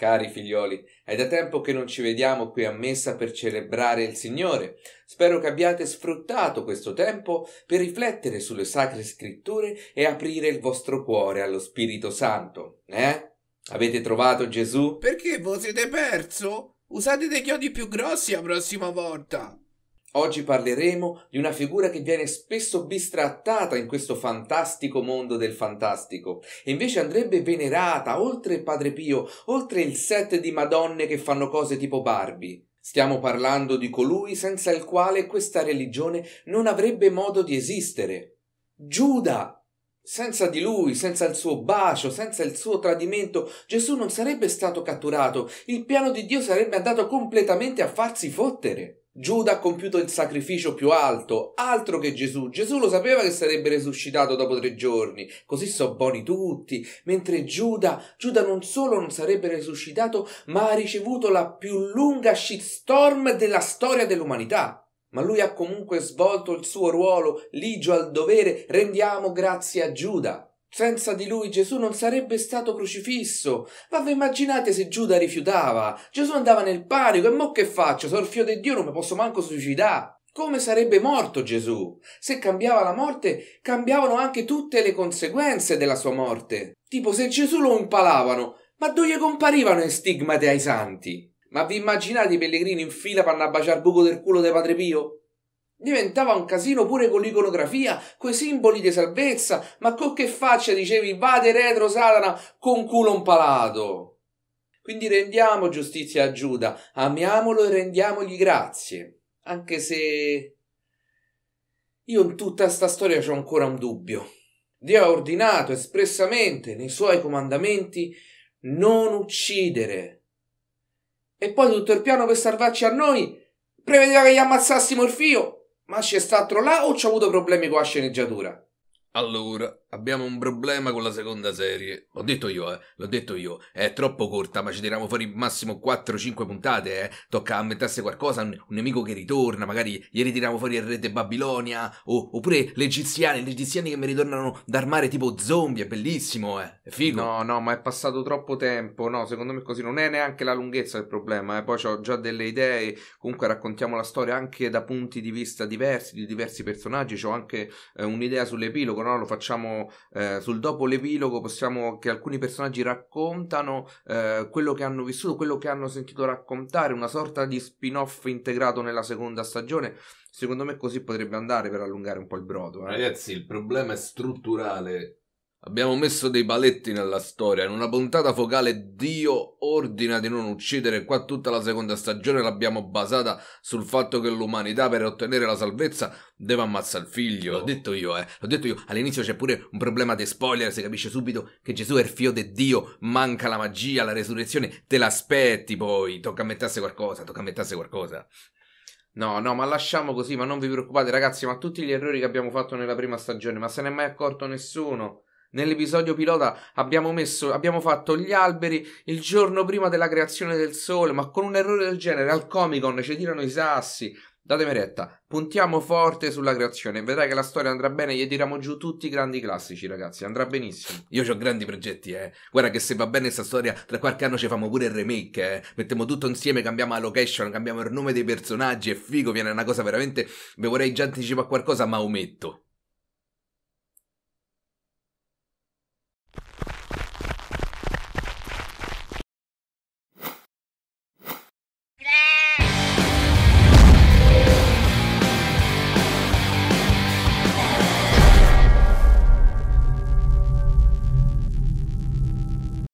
Cari figlioli, è da tempo che non ci vediamo qui a messa per celebrare il Signore. Spero che abbiate sfruttato questo tempo per riflettere sulle sacre scritture e aprire il vostro cuore allo Spirito Santo. Eh? Avete trovato Gesù? Perché voi siete perso? Usate dei chiodi più grossi la prossima volta. Oggi parleremo di una figura che viene spesso bistrattata in questo fantastico mondo del fantastico e invece andrebbe venerata oltre il Padre Pio, oltre il set di Madonne che fanno cose tipo Barbie. Stiamo parlando di colui senza il quale questa religione non avrebbe modo di esistere. Giuda! Senza di lui, senza il suo bacio, senza il suo tradimento, Gesù non sarebbe stato catturato, il piano di Dio sarebbe andato completamente a farsi fottere. Giuda ha compiuto il sacrificio più alto, altro che Gesù. Gesù lo sapeva che sarebbe resuscitato dopo tre giorni, così so buoni tutti, mentre Giuda, Giuda non solo non sarebbe resuscitato, ma ha ricevuto la più lunga shitstorm della storia dell'umanità. Ma lui ha comunque svolto il suo ruolo, ligio al dovere, rendiamo grazie a Giuda. Senza di lui Gesù non sarebbe stato crocifisso. Ma vi immaginate se Giuda rifiutava? Gesù andava nel panico e mo che faccio? Sono il fio di Dio, non mi posso manco suicidare. Come sarebbe morto Gesù? Se cambiava la morte, cambiavano anche tutte le conseguenze della sua morte. Tipo se Gesù lo impalavano, ma dove comparivano i stigmate ai santi? Ma vi immaginate i pellegrini in fila vanno a baciare il buco del culo di Padre Pio? Diventava un casino pure con l'iconografia, coi simboli di salvezza, ma con che faccia dicevi vade retro Satana con culo impalato? Quindi rendiamo giustizia a Giuda, amiamolo e rendiamogli grazie, anche se io in tutta sta storia ho ancora un dubbio. Dio ha ordinato espressamente nei suoi comandamenti non uccidere. E poi tutto il piano per salvarci a noi prevedeva che gli ammazzassimo il fio ma c'è stato là o c'ha avuto problemi con la sceneggiatura? Allora, Abbiamo un problema con la seconda serie. L'ho detto io, eh. L'ho detto io. È troppo corta, ma ci tiriamo fuori massimo 4-5 puntate, eh. Tocca ammettersi qualcosa, un, un, nemico che ritorna. Magari ieri tiriamo fuori il re di Babilonia. O, oppure le egiziane, le egiziani che mi ritornano dal mare tipo zombie. È bellissimo, eh. È figo. No, no, ma è passato troppo tempo. No, secondo me così. Non è neanche la lunghezza il problema, eh. Poi ho già delle idee. Comunque raccontiamo la storia anche da punti di vista diversi, di diversi personaggi. Ho anche eh, un'idea sull'epilogo, no? Lo facciamo eh, sul dopo l'epilogo, possiamo che alcuni personaggi raccontano eh, quello che hanno vissuto, quello che hanno sentito raccontare, una sorta di spin-off integrato nella seconda stagione. Secondo me così potrebbe andare per allungare un po' il brodo. Eh. Ragazzi, il problema è strutturale Abbiamo messo dei paletti nella storia. In una puntata focale Dio ordina di non uccidere. Qua tutta la seconda stagione l'abbiamo basata sul fatto che l'umanità per ottenere la salvezza deve ammazzare il figlio. L'ho detto io, eh. L'ho detto io. All'inizio c'è pure un problema di spoiler. Si capisce subito che Gesù è il figlio di Dio. Manca la magia, la resurrezione. Te l'aspetti poi. Tocca mettersi qualcosa, tocca mettersi qualcosa. No, no, ma lasciamo così, ma non vi preoccupate ragazzi, ma tutti gli errori che abbiamo fatto nella prima stagione, ma se ne è mai accorto nessuno? Nell'episodio pilota abbiamo, messo, abbiamo fatto gli alberi il giorno prima della creazione del sole, ma con un errore del genere al Comic Con ci tirano i sassi. Datemi retta, puntiamo forte sulla creazione. Vedrai che la storia andrà bene, gli tiriamo giù tutti i grandi classici, ragazzi. Andrà benissimo. Io ho grandi progetti, eh. Guarda che se va bene questa storia, tra qualche anno ci famo pure il remake, eh. Mettiamo tutto insieme, cambiamo la location, cambiamo il nome dei personaggi, è figo, viene una cosa veramente. Ve vorrei già anticipare qualcosa, ma ometto.